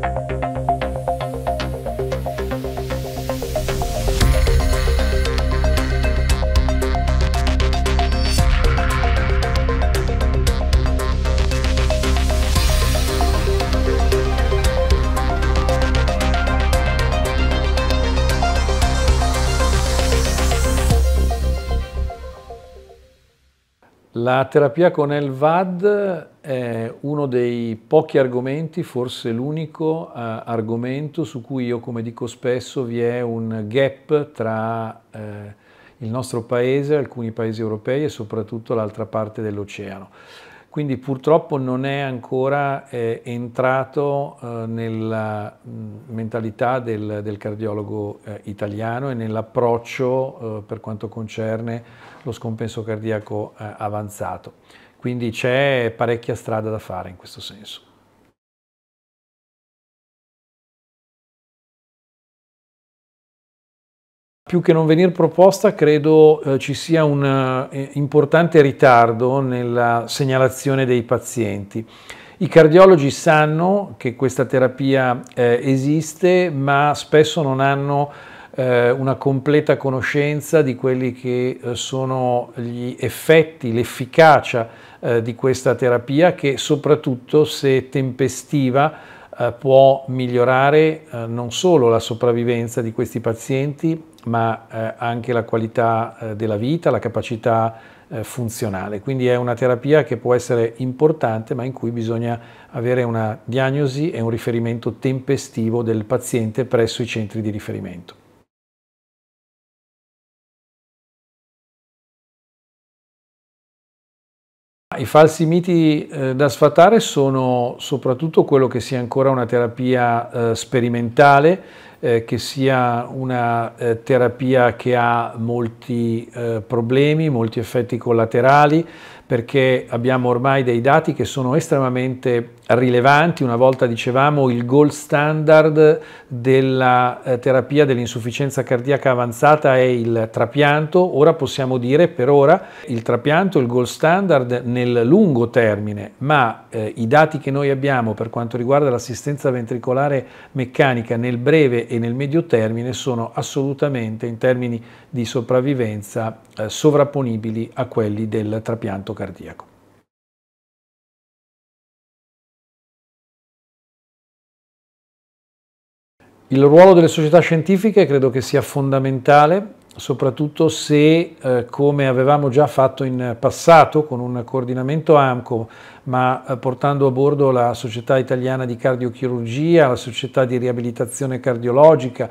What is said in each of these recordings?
thank you La terapia con VAD è uno dei pochi argomenti, forse l'unico eh, argomento su cui io, come dico spesso, vi è un gap tra eh, il nostro paese, alcuni paesi europei e soprattutto l'altra parte dell'oceano quindi purtroppo non è ancora eh, entrato eh, nella mh, mentalità del, del cardiologo eh, italiano e nell'approccio eh, per quanto concerne lo scompenso cardiaco eh, avanzato. Quindi c'è parecchia strada da fare in questo senso. più che non venir proposta, credo eh, ci sia un eh, importante ritardo nella segnalazione dei pazienti. I cardiologi sanno che questa terapia eh, esiste, ma spesso non hanno eh, una completa conoscenza di quelli che eh, sono gli effetti, l'efficacia eh, di questa terapia che soprattutto se tempestiva eh, può migliorare eh, non solo la sopravvivenza di questi pazienti, ma eh, anche la qualità eh, della vita, la capacità eh, funzionale. Quindi è una terapia che può essere importante, ma in cui bisogna avere una diagnosi e un riferimento tempestivo del paziente presso i centri di riferimento. I falsi miti eh, da sfatare sono soprattutto quello che sia ancora una terapia eh, sperimentale, eh, che sia una eh, terapia che ha molti eh, problemi, molti effetti collaterali, perché abbiamo ormai dei dati che sono estremamente rilevanti. Una volta dicevamo il gold standard della eh, terapia dell'insufficienza cardiaca avanzata è il trapianto, ora possiamo dire per ora il trapianto è il gold standard nel lungo termine, ma eh, i dati che noi abbiamo per quanto riguarda l'assistenza ventricolare meccanica nel breve e nel medio termine sono assolutamente in termini di sopravvivenza eh, sovrapponibili a quelli del trapianto cardiaco cardiaco. Il ruolo delle società scientifiche credo che sia fondamentale, soprattutto se, eh, come avevamo già fatto in passato con un coordinamento AMCO, ma eh, portando a bordo la Società Italiana di Cardiochirurgia, la Società di Riabilitazione Cardiologica,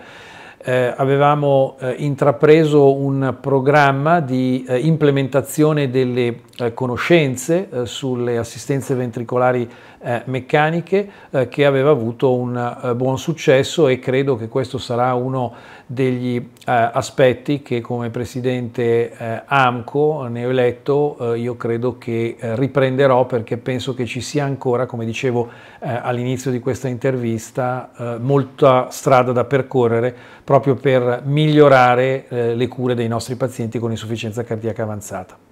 eh, avevamo eh, intrapreso un programma di eh, implementazione delle eh, conoscenze eh, sulle assistenze ventricolari eh, meccaniche che aveva avuto un buon successo e credo che questo sarà uno degli aspetti che come presidente AMCO neoeletto io credo che riprenderò perché penso che ci sia ancora, come dicevo all'inizio di questa intervista, molta strada da percorrere proprio per migliorare le cure dei nostri pazienti con insufficienza cardiaca avanzata.